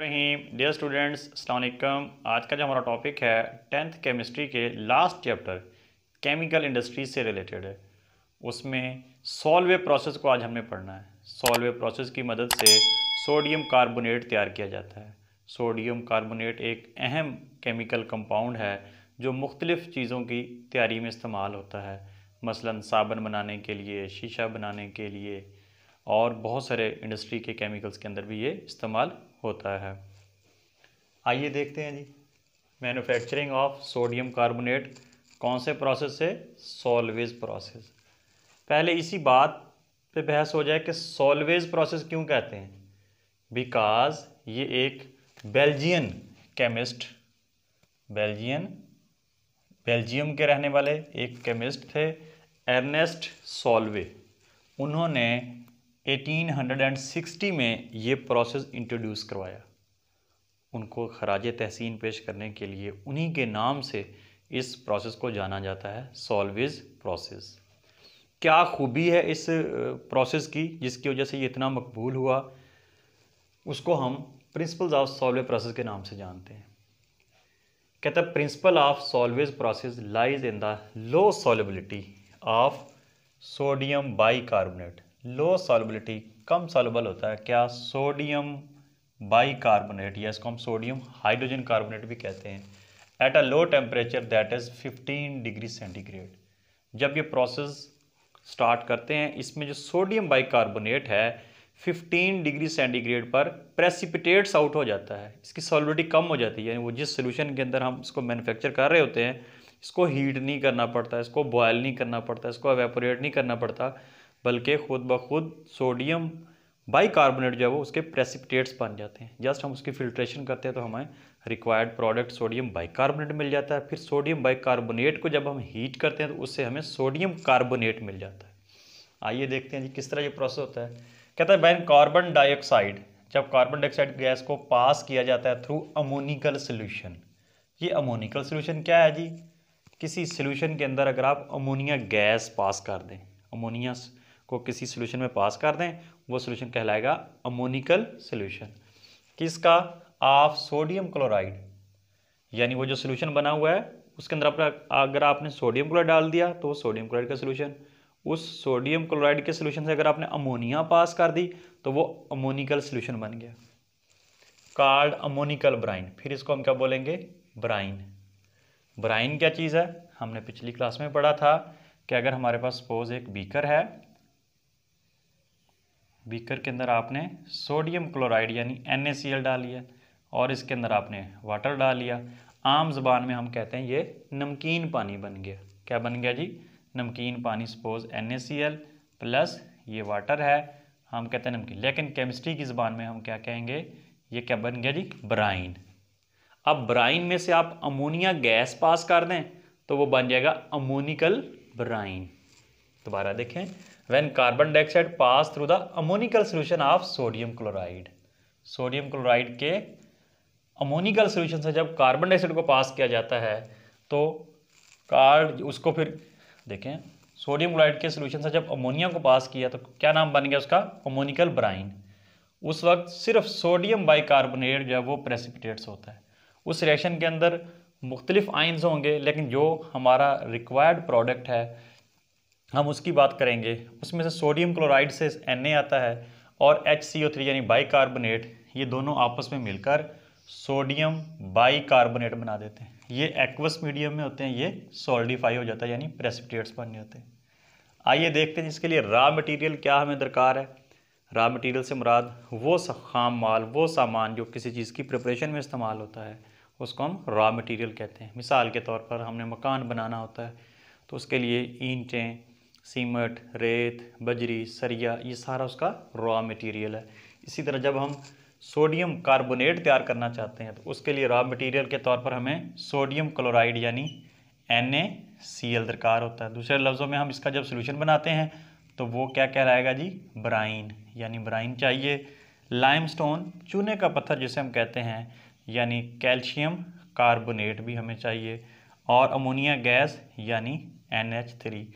रहीम dear students अलैक्म आज का जो हमारा टॉपिक है टेंथ केमिस्ट्री के लास्ट चैप्टर केमिकल इंडस्ट्री से रिलेटेड है उसमें सॉल्वे प्रोसेस को आज हमने पढ़ना है सॉल्वे प्रोसेस की मदद से सोडियम कार्बोनेट तैयार किया जाता है सोडियम कार्बोनेट एक अहम केमिकल कंपाउंड है जो मुख्तलिफ़ चीज़ों की तैयारी में इस्तेमाल होता है मसला साबन बनाने के लिए शीशा बनाने के लिए और बहुत सारे इंडस्ट्री के केमिकल्स के अंदर भी ये इस्तेमाल होता है आइए देखते हैं जी मैन्युफैक्चरिंग ऑफ सोडियम कार्बोनेट कौन से प्रोसेस से सॉल्वेज प्रोसेस पहले इसी बात पे बहस हो जाए कि सॉल्वेज प्रोसेस क्यों कहते हैं बिकॉज ये एक बेल्जियन केमिस्ट बेल्जियन बेल्जियम के रहने वाले एक केमिस्ट थे एर्नेस्ट सॉल्वे उन्होंने 1860 में ये प्रोसेस इंट्रोड्यूस करवाया उनको खराज तहसीन पेश करने के लिए उन्हीं के नाम से इस प्रोसेस को जाना जाता है सॉल्विज प्रोसेस क्या खूबी है इस प्रोसेस की जिसकी वजह से ये इतना मकबूल हुआ उसको हम प्रिंसिपल्स ऑफ सॉल्वे प्रोसेस के नाम से जानते हैं कहता हैं principle of Solvay process lies in the low solubility of sodium bicarbonate low solubility कम सॉलबल होता है क्या सोडियम बाइकार्बोनेट या इसको हम सोडियम हाइड्रोजन कार्बोनेट भी कहते हैं at a low temperature that is 15 degree centigrade जब ये प्रोसेस स्टार्ट करते हैं इसमें जो सोडियम बाइकार्बोनेट है 15 डिग्री सेंटीग्रेड पर प्रेसिपिटेट्स आउट हो जाता है इसकी सॉलिडिटी कम हो जाती है वो जिस सोल्यूशन के अंदर हम इसको मैनुफेक्चर कर रहे होते हैं इसको हीट नहीं करना पड़ता इसको बॉयल नहीं करना पड़ता इसको एवेपोरेट नहीं करना पड़ता बल्कि खुद ब खुद सोडियम बाइकार्बोनेट जो है वो उसके प्रेसिपिटेट्स बन जाते हैं जस्ट हम उसकी फिल्ट्रेशन करते हैं तो हमें रिक्वायर्ड प्रोडक्ट सोडियम बाइकार्बोनेट मिल जाता है फिर सोडियम बाइकार्बोनेट को जब हम हीट करते हैं तो उससे हमें सोडियम कार्बोनेट मिल जाता है आइए देखते हैं जी किस तरह ये प्रोसेस होता है कहता है बैन कार्बन डाइऑक्साइड जब कार्बन डाइऑक्साइड गैस को पास किया जाता है थ्रू अमोनिकल सोल्यूशन ये अमोनिकल सोल्यूशन क्या है जी किसी सोल्यूशन के अंदर अगर आप अमोनिया गैस पास कर दें अमोनिया को किसी सोल्यूशन में पास कर दें वो सोल्यूशन कहलाएगा अमोनिकल सोल्यूशन किसका ऑफ सोडियम क्लोराइड यानी वो जो सोल्यूशन बना हुआ है उसके अंदर आप अगर आपने सोडियम क्लोराइड डाल दिया तो वो सोडियम क्लोराइड का सोल्यूशन उस सोडियम क्लोराइड के सोल्यूशन से अगर आपने अमोनिया पास कर दी तो वो अमोनिकल सोल्यूशन बन गया कार्ड अमोनिकल ब्राइन फिर इसको हम क्या बोलेंगे ब्राइन ब्राइन क्या चीज़ है हमने पिछली क्लास में पढ़ा था कि अगर हमारे पास सपोज एक बीकर है बीकर के अंदर आपने सोडियम क्लोराइड यानी एन डाल लिया और इसके अंदर आपने वाटर डाल लिया आम जबान में हम कहते हैं ये नमकीन पानी बन गया क्या बन गया जी नमकीन पानी सपोज एन प्लस ये वाटर है हम कहते हैं नमकीन लेकिन केमिस्ट्री की ज़बान में हम क्या कहेंगे ये क्या बन गया जी ब्राइन अब ब्राइन में से आप अमोनिया गैस पास कर दें तो वो बन जाएगा अमोनिकल ब्राइन दोबारा देखें when carbon dioxide pass through the ammoniacal solution of sodium chloride sodium chloride के अमोनिकल सोल्यूशन से जब कार्बन डाइऑक्साइड को पास किया जाता है तो कार्ड उसको फिर देखें सोडियम क्लोराइड के सोल्यूशन से जब अमोनिया को पास किया तो क्या नाम बन गया उसका अमोनिकल ब्राइन उस वक्त सिर्फ सोडियम बाई कार्बोनेट जो है वो प्रेसिपिटेट्स होता है उस रिएक्शन के अंदर मुख्तलिफ आइन्स होंगे लेकिन जो हमारा रिक्वायर्ड प्रोडक्ट है हम उसकी बात करेंगे उसमें से सोडियम क्लोराइड से एन आता है और एच सी ओ थ्री यानी बाई ये दोनों आपस में मिलकर सोडियम बाई बना देते हैं ये एक्वस मीडियम में होते हैं ये सॉल्डिफाई हो जाता है यानी प्रेसिपिटेट्स बनने होते हैं आइए देखते हैं जिसके लिए रॉ मटेरियल क्या हमें दरकार है रॉ मटेरियल से मुराद वो खाम माल वो सामान जो किसी चीज़ की प्रिपरेशन में इस्तेमाल होता है उसको हम रॉ मटेरियल कहते हैं मिसाल के तौर पर हमने मकान बनाना होता है तो उसके लिए ईंटें सीमट रेत बजरी सरिया ये सारा उसका रॉ मटेरियल है इसी तरह जब हम सोडियम कार्बोनेट तैयार करना चाहते हैं तो उसके लिए रॉ मटेरियल के तौर पर हमें सोडियम क्लोराइड यानी एन दरकार होता है दूसरे लफ्ज़ों में हम इसका जब सोल्यूशन बनाते हैं तो वो क्या कहलाएगा जी ब्राइन यानी ब्राइन चाहिए लाइमस्टोन चूने का पत्थर जिसे हम कहते हैं यानी कैल्शियम कार्बोनेट भी हमें चाहिए और अमोनिया गैस यानी एन एच थ्री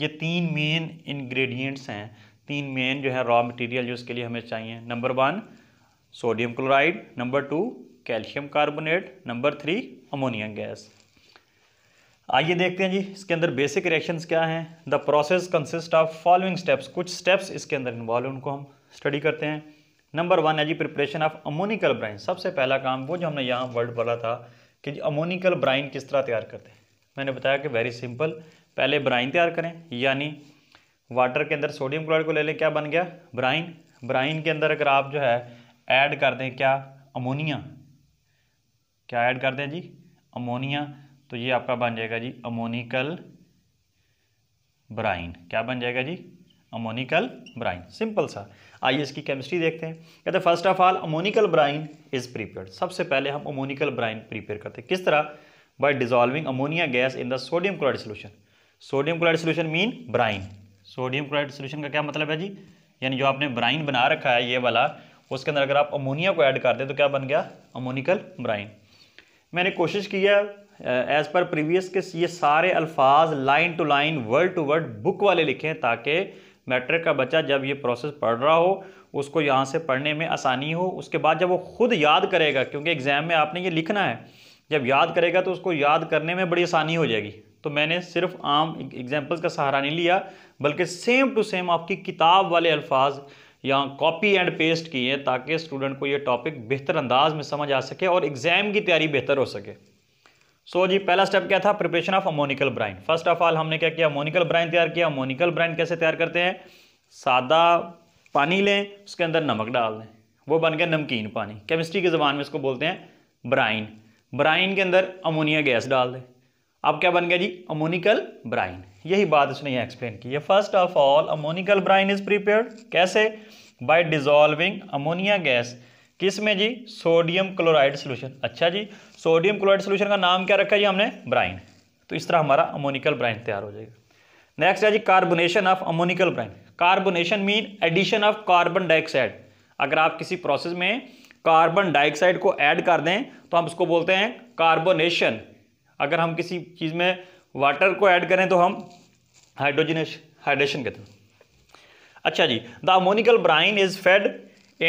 ये तीन मेन इंग्रेडिएंट्स हैं तीन मेन जो है रॉ मटेरियल जो इसके लिए हमें चाहिए number one sodium chloride number two calcium carbonate number three ammonium gas आइए देखते हैं जी इसके अंदर बेसिक रिएक्शंस क्या हैं the process consist of following steps कुछ स्टेप्स इसके अंदर इन्वॉल्व हैं उनको हम स्टडी करते हैं नंबर वन है जी प्रिपरेशन ऑफ अमोनिकल ब्राइन सबसे पहला काम वो जो हमने यहाँ वर्ड बोला था कि जी अमोनिकल ब्राइन किस तरह तैयार करते हैं मैंने बताया कि वेरी सिंपल पहले ब्राइन तैयार करें यानी वाटर के अंदर सोडियम क्लोराइड को ले लें क्या बन गया ब्राइन ब्राइन के अंदर अगर आप जो है ऐड कर दें क्या अमोनिया क्या ऐड कर दें जी अमोनिया तो ये आपका बन जाएगा जी अमोनिकल ब्राइन क्या बन जाएगा जी अमोनिकल ब्राइन सिंपल सा आइए इसकी केमिस्ट्री देखते हैं कहते first of all ammoniacal brine is prepare सबसे पहले हम अमोनिकल ब्राइन प्रीपेयर करते हैं किस तरह by dissolving ammonia gas in the sodium chloride solution sodium chloride solution mean brine sodium chloride solution का क्या मतलब है जी यानी जो आपने ब्राइन बना रखा है ये वाला उसके अंदर अगर आप अमोनिया को ऐड कर दें तो क्या बन गया अमोनिकल ब्राइन मैंने कोशिश की है एज़ पर प्रीवियस के ये सारे अल्फाज line to line word to word book वाले लिखे हैं ताकि मैट्रिक का बच्चा जब ये प्रोसेस पढ़ रहा हो उसको यहाँ से पढ़ने में आसानी हो उसके बाद जब वो खुद याद करेगा क्योंकि एग्ज़ाम में आपने ये लिखना है जब याद करेगा तो उसको याद करने में बड़ी आसानी हो जाएगी तो मैंने सिर्फ आम एग्जाम्पल्स e- का सहारा नहीं लिया बल्कि सेम टू सेम आपकी किताब वाले अल्फाज या कॉपी एंड पेस्ट किए ताकि स्टूडेंट को ये टॉपिक बेहतर अंदाज में समझ आ सके और एग्ज़ाम की तैयारी बेहतर हो सके सो so जी पहला स्टेप क्या था preparation of ammoniacal brine first of all हमने क्या किया अमोनिकल ब्राइन तैयार किया अमोनिकल ब्राइन कैसे तैयार करते हैं सादा पानी लें उसके अंदर नमक डाल दें वो बन गया नमकीन पानी केमिस्ट्री की ज़बान में इसको बोलते हैं ब्राइन ब्राइन के अंदर अमोनिया गैस डाल दें अब क्या बन गया जी अमोनिकल ब्राइन यही बात उसने यहाँ एक्सप्लेन की है first of all ammoniacal brine is prepare कैसे बाय डिजोल्विंग अमोनिया गैस किस में जी सोडियम क्लोराइड सोल्यूशन अच्छा जी सोडियम क्लोराइड सोल्यूशन का नाम क्या रखा जी हमने ब्राइन तो इस तरह हमारा अमोनिकल ब्राइन तैयार हो जाएगा नेक्स्ट है जी carbonation of ammoniacal brine carbonation mean addition of carbon dioxide अगर आप किसी प्रोसेस में कार्बन डाइऑक्साइड को ऐड कर दें तो हम उसको बोलते हैं कार्बोनेशन अगर हम किसी चीज़ में वाटर को ऐड करें तो हम हाइड्रोजनेश हाइड्रेशन कहते हैं अच्छा जी the ammoniacal brine is fed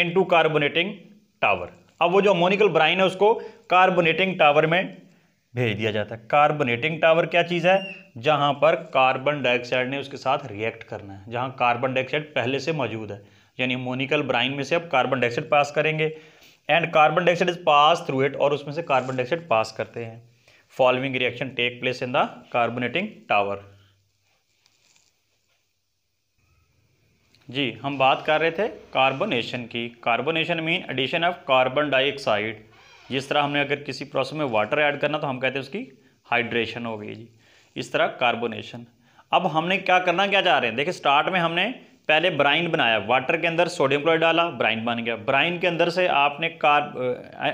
into carbonating tower अब वो जो अमोनिकल ब्राइन है उसको कार्बोनेटिंग टावर में भेज दिया जाता है कार्बोनेटिंग टावर क्या चीज़ है जहाँ पर कार्बन डाइऑक्साइड ने उसके साथ रिएक्ट करना है जहाँ कार्बन डाइऑक्साइड पहले से मौजूद है यानी अमोनिकल ब्राइन में से अब कार्बन डाइऑक्साइड पास करेंगे and carbon dioxide is pass through it और उसमें से कार्बन डाइऑक्साइड पास करते हैं following reaction take place in the carbonating tower जी हम बात कर रहे थे कार्बोनेशन की carbonation mean addition of carbon dioxide जिस तरह हमने अगर किसी प्रोसेस में वाटर ऐड करना तो हम कहते हैं उसकी हाइड्रेशन हो गई जी इस तरह कार्बोनेशन अब हमने क्या करना क्या चाह रहे हैं देखिए स्टार्ट में हमने पहले ब्राइन बनाया वाटर के अंदर सोडियम क्लोराइड डाला ब्राइन बन गया ब्राइन के अंदर से आपने कार्ब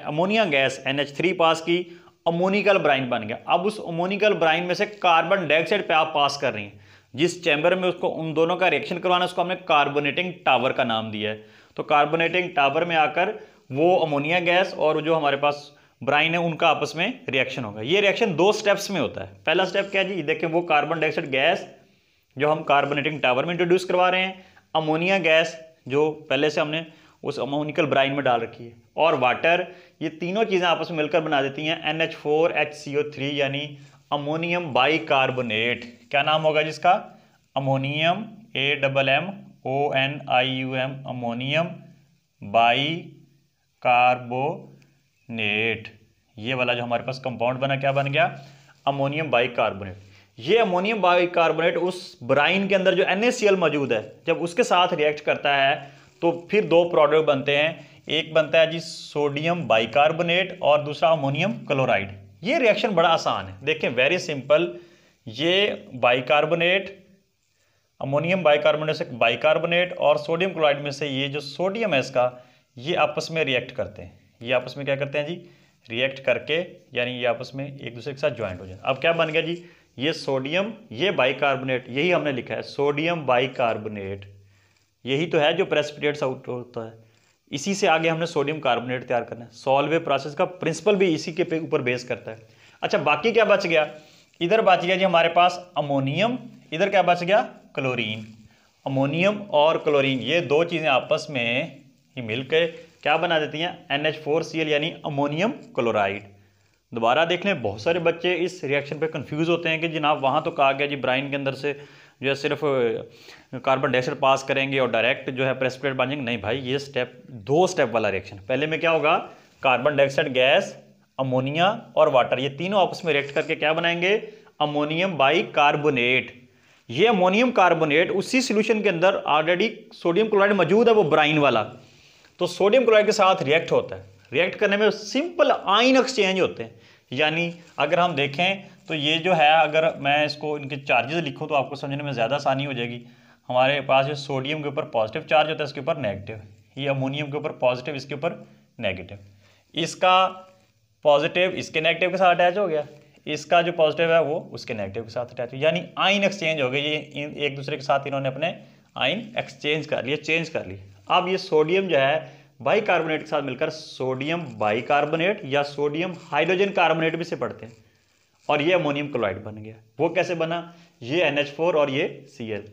अमोनिया गैस एन पास की अमोनिकल ब्राइन बन गया अब उस अमोनिकल ब्राइन में से कार्बन डाइऑक्साइड पे आप पास कर रही हैं जिस चैम्बर में उसको उन दोनों का रिएक्शन करवाना उसको हमने कार्बोनेटिंग टावर का नाम दिया है तो कार्बोनेटिंग टावर में आकर वो अमोनिया गैस और जो हमारे पास ब्राइन है उनका आपस में रिएक्शन होगा ये रिएक्शन दो स्टेप्स में होता है पहला स्टेप क्या जी देखें वो कार्बन डाइऑक्साइड गैस जो हम कार्बोनेटिंग टावर में इंट्रोड्यूस करवा रहे हैं अमोनिया गैस जो पहले से हमने उस अमोनिकल ब्राइन में डाल रखी है और वाटर ये तीनों चीज़ें आपस में मिलकर बना देती हैं N H four H C O three यानी अमोनियम बाई कार्बोनेट क्या नाम होगा जिसका ammonium A double M O N I U M ammonium bicarbonate ये वाला जो हमारे पास कंपाउंड बना क्या बन गया अमोनियम बाई कार्बोनेट ये अमोनियम बाई कार्बोनेट उस ब्राइन के अंदर जो एन मौजूद है जब उसके साथ रिएक्ट करता है तो फिर दो प्रोडक्ट बनते हैं एक बनता है जी सोडियम बाइकार्बोनेट और दूसरा अमोनियम क्लोराइड ये रिएक्शन बड़ा आसान है देखें वेरी सिंपल ये बाइकार्बोनेट अमोनियम बाइकार्बोनेट से बाइकार्बोनेट और सोडियम क्लोराइड में से ये जो सोडियम है इसका ये आपस में रिएक्ट करते हैं ये आपस में क्या करते हैं जी रिएक्ट करके यानी ये आपस में एक दूसरे के साथ ज्वाइंट हो जाए अब क्या बन गया जी ये सोडियम ये बाइकार्बोनेट यही हमने लिखा है सोडियम बाइकार्बोनेट यही तो है जो प्रेसिपिटेट्स आउट होता है इसी से आगे हमने सोडियम कार्बोनेट तैयार करना है सॉल्वे प्रोसेस का प्रिंसिपल भी इसी के ऊपर बेस करता है अच्छा बाकी क्या बच गया इधर बच गया जी हमारे पास अमोनियम इधर क्या बच गया क्लोरीन अमोनियम और क्लोरीन ये दो चीज़ें आपस में ही मिलकर क्या बना देती हैं N H four C L यानी अमोनियम क्लोराइड दोबारा देख लें बहुत सारे बच्चे इस रिएक्शन पे कंफ्यूज होते हैं कि जनाब वहाँ तो कहा गया जी ब्राइन के अंदर से जो है सिर्फ कार्बन डाइऑक्साइड पास करेंगे और डायरेक्ट जो है प्रेसिपिटेट बन नहीं भाई ये स्टेप दो स्टेप वाला रिएक्शन पहले में क्या होगा कार्बन डाइऑक्साइड गैस अमोनिया और वाटर ये तीनों आपस में रिएक्ट करके क्या बनाएंगे अमोनियम बाई कार्बोनेट ये अमोनियम कार्बोनेट उसी सोल्यूशन के अंदर ऑलरेडी सोडियम क्लोराइड मौजूद है वो ब्राइन वाला तो सोडियम क्लोराइड के साथ रिएक्ट होता है रिएक्ट करने में सिंपल आइन एक्सचेंज होते हैं यानी अगर हम देखें तो ये जो है अगर मैं इसको इनके चार्जेस लिखूँ तो आपको समझने में ज़्यादा आसानी हो जाएगी हमारे पास जो सोडियम के ऊपर पॉजिटिव चार्ज होता है इसके ऊपर नेगेटिव ये अमोनियम के ऊपर पॉजिटिव इसके ऊपर नेगेटिव इसका पॉजिटिव इसके नेगेटिव के साथ अटैच हो गया इसका जो पॉजिटिव है वो उसके नेगेटिव के साथ अटैच हो यानी आइन एक्सचेंज हो गए ये एक दूसरे के साथ इन्होंने अपने आइन एक्सचेंज कर लिया चेंज कर लिया अब ये सोडियम जो है बाइकार्बोनेट के साथ मिलकर सोडियम बाइकार्बोनेट या सोडियम हाइड्रोजन कार्बोनेट भी से पढ़ते हैं और ये अमोनियम क्लोराइड बन गया वो कैसे बना ये NH4 और ये Cl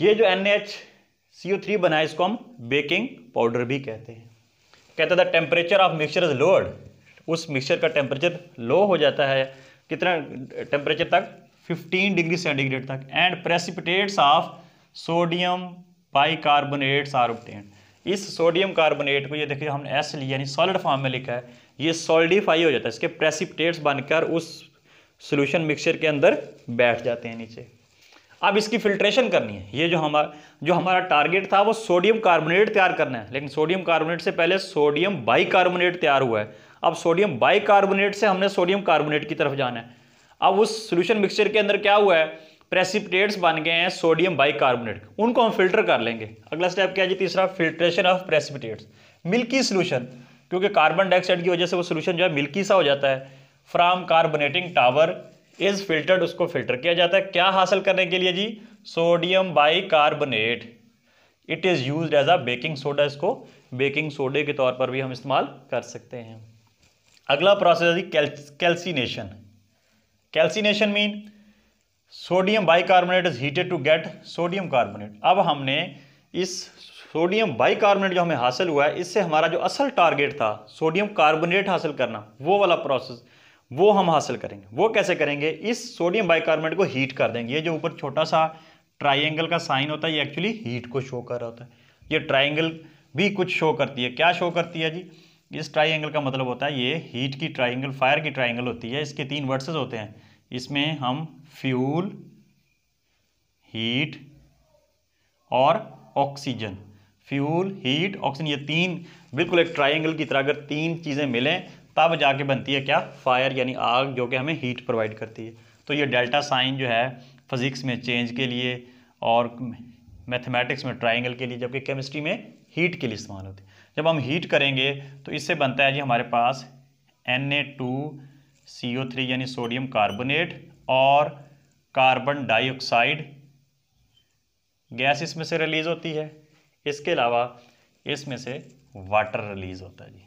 ये जो NH बना है इसको हम बेकिंग पाउडर भी कहते हैं कहता था temperature of mixture is lowered उस मिक्सचर का टेम्परेचर लो हो जाता है कितना टेम्परेचर तक 15 डिग्री सेंटीग्रेड तक and precipitates of sodium bicarbonates are obtain इस सोडियम कार्बोनेट को ये देखिए हमने एस लिया यानी सॉलिड फॉर्म में लिखा है ये सॉल्डिफाई हो जाता है इसके प्रेसिपटेट्स बनकर उस सोल्यूशन मिक्सचर के अंदर बैठ जाते हैं नीचे अब इसकी फिल्ट्रेशन करनी है ये जो हमारा जो हमारा टारगेट था वो सोडियम कार्बोनेट तैयार करना है लेकिन सोडियम कार्बोनेट से पहले सोडियम बाइकार्बोनेट तैयार हुआ है अब सोडियम बाइकार्बोनेट से हमने सोडियम कार्बोनेट की तरफ जाना है अब उस सोल्यूशन मिक्सचर के अंदर क्या हुआ है प्रेसिपिटेट्स बन गए हैं सोडियम बाइकार्बोनेट उनको हम फिल्टर कर लेंगे अगला स्टेप क्या है जी तीसरा filtration of precipitates milky solution क्योंकि कार्बन डाइऑक्साइड की वजह से वो सोल्यूशन जो है मिल्की सा हो जाता है from carbonating tower is filtered उसको फिल्टर किया जाता है क्या हासिल करने के लिए जी sodium bicarbonate it is use as a baking soda इसको बेकिंग सोडे के तौर पर भी हम इस्तेमाल कर सकते हैं अगला प्रोसेस है जी calcination calcination mean sodium bicarbonate is heated to get sodium carbonate अब हमने इस सोडियम बाइकार्बोनेट जो हमें हासिल हुआ है इससे हमारा जो असल टारगेट था सोडियम कार्बोनेट हासिल करना वो वाला प्रोसेस वो हम हासिल करेंगे वो कैसे करेंगे इस सोडियम बाइकार्बोनेट को हीट कर देंगे ये जो ऊपर छोटा सा ट्राइंगल का साइन होता है ये एक्चुअली हीट को शो कर रहा होता है ये ट्राइंगल भी कुछ शो करती है क्या शो करती है जी इस ट्राइंगल का मतलब होता है ये हीट की ट्राइंगल फायर की ट्राइंगल होती है इसके तीन वर्सेज होते हैं इसमें हम फ्यूल हीट और ऑक्सीजन फ्यूल हीट ऑक्सीजन ये तीन बिल्कुल एक ट्राइंगल की तरह अगर तीन चीज़ें मिलें तब जाके बनती है क्या फायर यानी आग जो कि हमें हीट प्रोवाइड करती है तो ये डेल्टा साइन जो है फिज़िक्स में चेंज के लिए और मैथमेटिक्स में ट्राइंगल के लिए जबकि केमिस्ट्री में हीट के लिए इस्तेमाल होती है जब हम हीट करेंगे तो इससे बनता है जी हमारे पास N A two C O three यानी सोडियम कार्बोनेट और कार्बन डाइऑक्साइड गैस इसमें से रिलीज होती है इसके अलावा इसमें से वाटर रिलीज होता है जी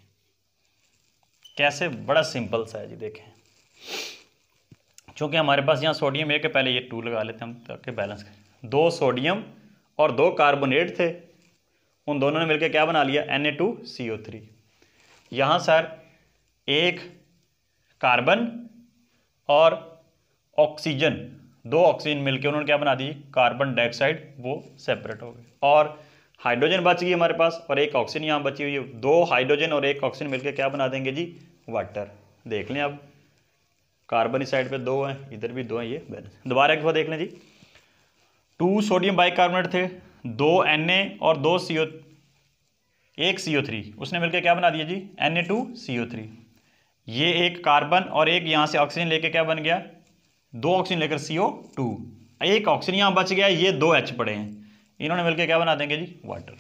कैसे बड़ा सिंपल सा है जी देखें चूँकि हमारे पास यहाँ सोडियम एक है पहले ये टू लगा लेते हैं हम ताकि बैलेंस करें दो सोडियम और दो कार्बोनेट थे उन दोनों ने मिलकर क्या बना लिया N A two C O three यहाँ सर एक कार्बन और ऑक्सीजन दो ऑक्सीजन मिलकर उन्होंने क्या बना दी कार्बन डाइऑक्साइड वो सेपरेट हो गए और हाइड्रोजन बच गई हमारे पास और एक ऑक्सीजन यहाँ बची हुई है दो हाइड्रोजन और एक ऑक्सीजन मिलकर क्या बना देंगे जी वाटर देख लें आप कार्बन इस साइड पर दो हैं इधर भी दो हैं ये बैलेंस दोबारा एक बार देख लें जी टू सोडियम बाइकार्बोनेट थे दो एन और दो सी एक सी थ्री उसने मिलकर क्या बना दिया जी N A two C O three ये एक कार्बन और एक यहाँ से ऑक्सीजन लेके क्या बन गया दो ऑक्सीजन लेकर सी ओ टू एक ऑक्सीजन यहाँ बच गया ये दो एच पड़े हैं इन्होंने मिलकर क्या बना देंगे जी वाटर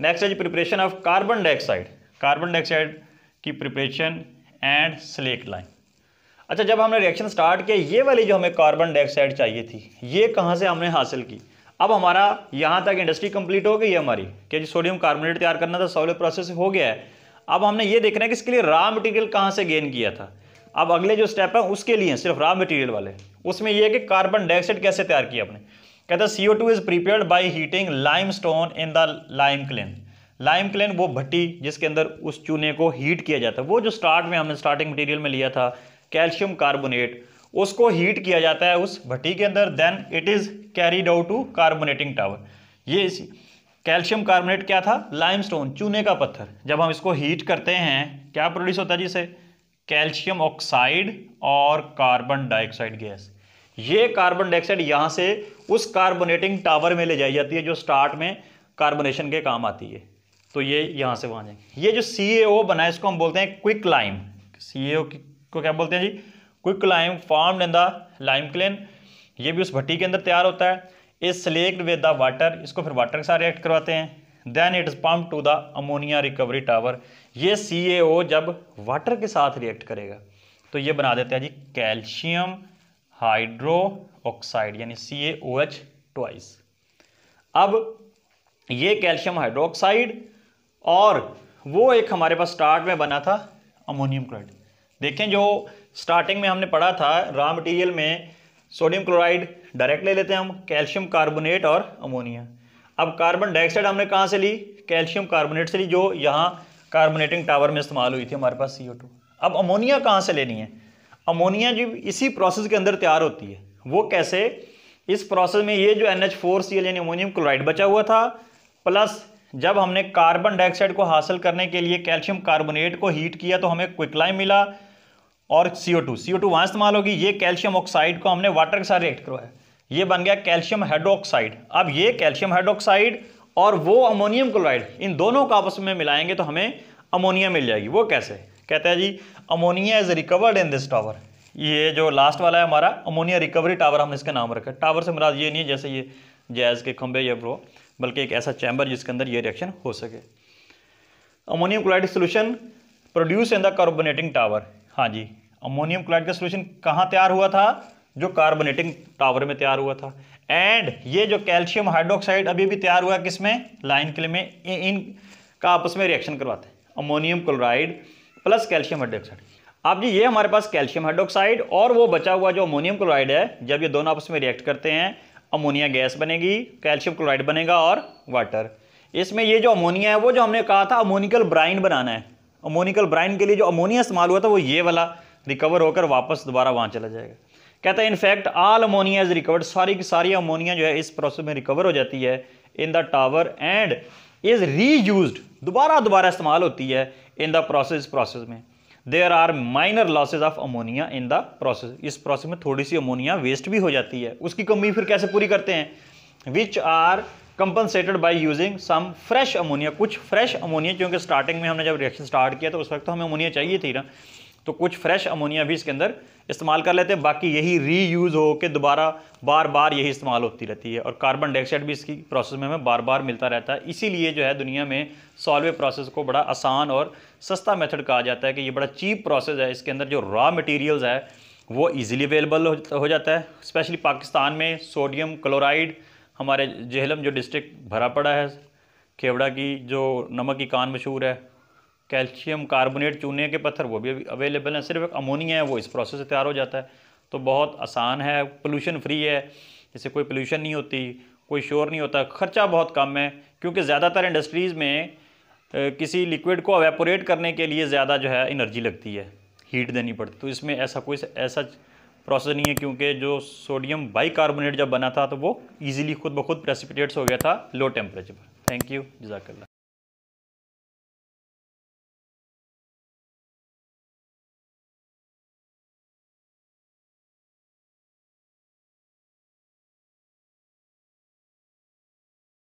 नेक्स्ट है जी preparation of carbon dioxide carbon dioxide की प्रिपरेशन एंड स्लेक लाइन अच्छा जब हमने रिएक्शन स्टार्ट किया ये वाली जो हमें कार्बन डाइऑक्साइड चाहिए थी ये कहाँ से हमने हासिल की अब हमारा यहाँ तक इंडस्ट्री कंप्लीट हो गई है हमारी क्या जी सोडियम कार्बोनेट तैयार करना था सॉलिड प्रोसेस हो गया है अब हमने ये देखना है कि इसके लिए रॉ मटेरियल कहाँ से गेन किया था अब अगले जो स्टेप है उसके लिए सिर्फ रॉ मटेरियल वाले उसमें यह है कि कार्बन डाइऑक्साइड कैसे तैयार किया अपने कहता है CO two is prepare by heating limestone in the lime kiln lime kiln वो भट्टी जिसके अंदर उस चूने को हीट किया जाता है वो जो स्टार्ट में हमने स्टार्टिंग मटेरियल में लिया था कैल्शियम कार्बोनेट उसको हीट किया जाता है उस भट्टी के अंदर then it is carried out to carbonating tower ये इसी कैल्शियम कार्बोनेट क्या था लाइमस्टोन चूने का पत्थर जब हम इसको हीट करते हैं क्या प्रोड्यूस होता है जिसे कैल्शियम ऑक्साइड और कार्बन डाइऑक्साइड गैस ये कार्बन डाइऑक्साइड यहाँ से उस कार्बोनेटिंग टावर में ले जाई जाती है जो स्टार्ट में कार्बोनेशन के काम आती है तो ये यहाँ से वहाँ जाएंगे ये जो सी बना है इसको हम बोलते हैं क्विक लाइम सी को क्या बोलते हैं जी quicklime form in the lime kiln ये भी उस भट्टी के अंदर तैयार होता है इस सिलेक्ट विद द वाटर इसको फिर वाटर के साथ रिएक्ट करवाते हैं then it is pump to the ammonia recovery tower ये सी जब वाटर के साथ रिएक्ट करेगा तो ये बना देते हैं जी कैल्शियम हाइड्रो ऑक्साइड यानी सी ए ओ एच ट्वाइस अब ये कैल्शियम हाइड्रोक्साइड और वो एक हमारे पास स्टार्ट में बना था अमोनियम क्लोराइड देखें जो स्टार्टिंग में हमने पढ़ा था रॉ मटेरियल में सोडियम क्लोराइड डायरेक्ट ले लेते हैं हम कैल्शियम कार्बोनेट और अमोनिया अब कार्बन डाइऑक्साइड हमने कहाँ से ली कैल्शियम कार्बोनेट से ली जो यहाँ कार्बोनेटिंग टावर में इस्तेमाल हुई थी हमारे पास सी अब अमोनिया कहाँ से लेनी है अमोनिया जो इसी प्रोसेस के अंदर तैयार होती है वो कैसे इस प्रोसेस में ये जो N H four C L यानी अमोनियम क्लोराइड बचा हुआ था प्लस जब हमने कार्बन डाइऑक्साइड को हासिल करने के लिए कैल्शियम कार्बोनेट को हीट किया तो हमें क्विकलाइम मिला और सी O two C O two वहाँ इस्तेमाल होगी ये कैल्शियम ऑक्साइड को हमने वाटर के साथ रिएक्ट करवाया ये बन गया कैल्शियम हाइड्रोक्साइड अब ये कैल्शियम हाइड्रोक्साइड और वो अमोनियम क्लोराइड इन दोनों को आपस में मिलाएंगे तो हमें अमोनिया मिल जाएगी वो कैसे कहते हैं जी ammonia is recovered in this tower ये जो लास्ट वाला है हमारा अमोनिया रिकवरी टावर हमने इसका नाम रखा टावर से मराज ये नहीं है जैसे ये जैज़ के खंभे या ब्रो बल्कि एक ऐसा चैम्बर जिसके अंदर ये रिएक्शन हो सके ammonium chloride solution produce in the carbonating tower हाँ जी अमोनियम क्लोराइड का सोल्यूशन कहाँ तैयार हुआ था जो कार्बोनेटिंग टावर में तैयार हुआ था एंड ये जो कैल्शियम हाइड्रोक्साइड अभी भी तैयार हुआ किसमें लाइन किले में इन का आपस में रिएक्शन करवाते हैं ammonium chloride plus calcium hydroxide आप जी ये हमारे पास कैल्शियम हाइड्रोक्साइड और वो बचा हुआ जो अमोनियम क्लोराइड है जब ये दोनों आपस में रिएक्ट करते हैं अमोनिया गैस बनेगी कैल्शियम क्लोराइड बनेगा और वाटर इसमें ये जो अमोनिया है वो जो हमने कहा था अमोनिकल ब्राइन बनाना है अमोनिकल ब्राइन के लिए जो अमोनिया इस्तेमाल हुआ था वो ये वाला रिकवर होकर वापस दोबारा वहाँ चला जाएगा कहते हैं in fact all ammonia is recovered सारी की सारी अमोनिया जो है इस प्रोसेस में रिकवर हो जाती है in the tower and is reuse दोबारा दोबारा इस्तेमाल होती है इन द प्रोसेस प्रोसेस में there are minor losses of ammonia in the process इस प्रोसेस में थोड़ी सी अमोनिया वेस्ट भी हो जाती है उसकी कमी फिर कैसे पूरी करते हैं which are compensated by using some fresh ammonia कुछ फ्रेश अमोनिया क्योंकि स्टार्टिंग में हमने जब रिएक्शन स्टार्ट किया तो उस वक्त तो हमें अमोनिया चाहिए थी ना तो कुछ फ्रेश अमोनिया भी इसके अंदर इस्तेमाल कर लेते हैं बाकी यही री यूज़ हो के दोबारा बार बार यही इस्तेमाल होती रहती है और कार्बन डाइऑक्साइड भी इसकी प्रोसेस में हमें बार बार मिलता रहता है इसीलिए जो है दुनिया में सॉल्वे प्रोसेस को बड़ा आसान और सस्ता मेथड कहा जाता है कि ये बड़ा चीप प्रोसेस है इसके अंदर जो रॉ मटीरियल्स है वो ईजिली अवेलेबल हो जाता है स्पेशली पाकिस्तान में सोडियम क्लोराइड हमारे जहलम जो डिस्ट्रिक्ट भरा पड़ा है खेवड़ा की जो नमक की कान मशहूर है कैल्शियम कार्बोनेट चूने के पत्थर वो भी अवेलेबल हैं सिर्फ एक अमोनिया है वो इस प्रोसेस से तैयार हो जाता है तो बहुत आसान है पोल्यूशन फ्री है जैसे कोई पोल्यूशन नहीं होती कोई शोर नहीं होता खर्चा बहुत कम है क्योंकि ज़्यादातर इंडस्ट्रीज़ में किसी लिक्विड को अवेपोरेट करने के लिए ज़्यादा जो है एनर्जी लगती है हीट देनी पड़ती तो इसमें ऐसा कोई ऐसा प्रोसेस नहीं है क्योंकि जो सोडियम बाइकार्बोनेट जब बना था तो वो इजीली खुद ब खुद प्रेसिपिटेट्स हो गया था लो टेम्परेचर पर थैंक यू जजाकल्ला